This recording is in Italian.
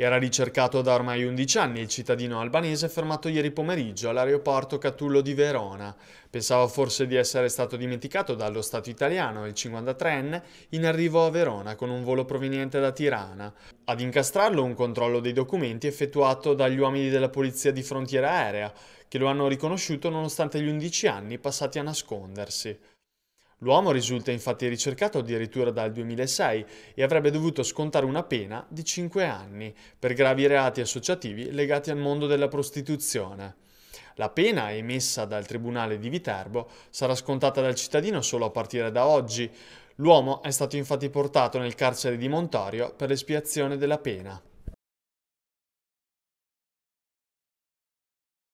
Era ricercato da ormai 11 anni il cittadino albanese fermato ieri pomeriggio all'aeroporto Catullo di Verona. Pensava forse di essere stato dimenticato dallo Stato italiano il 53enne in arrivo a Verona con un volo proveniente da Tirana. Ad incastrarlo un controllo dei documenti effettuato dagli uomini della Polizia di Frontiera Aerea, che lo hanno riconosciuto nonostante gli 11 anni passati a nascondersi. L'uomo risulta infatti ricercato addirittura dal 2006 e avrebbe dovuto scontare una pena di 5 anni per gravi reati associativi legati al mondo della prostituzione. La pena emessa dal Tribunale di Viterbo sarà scontata dal cittadino solo a partire da oggi. L'uomo è stato infatti portato nel carcere di Montorio per l'espiazione della pena.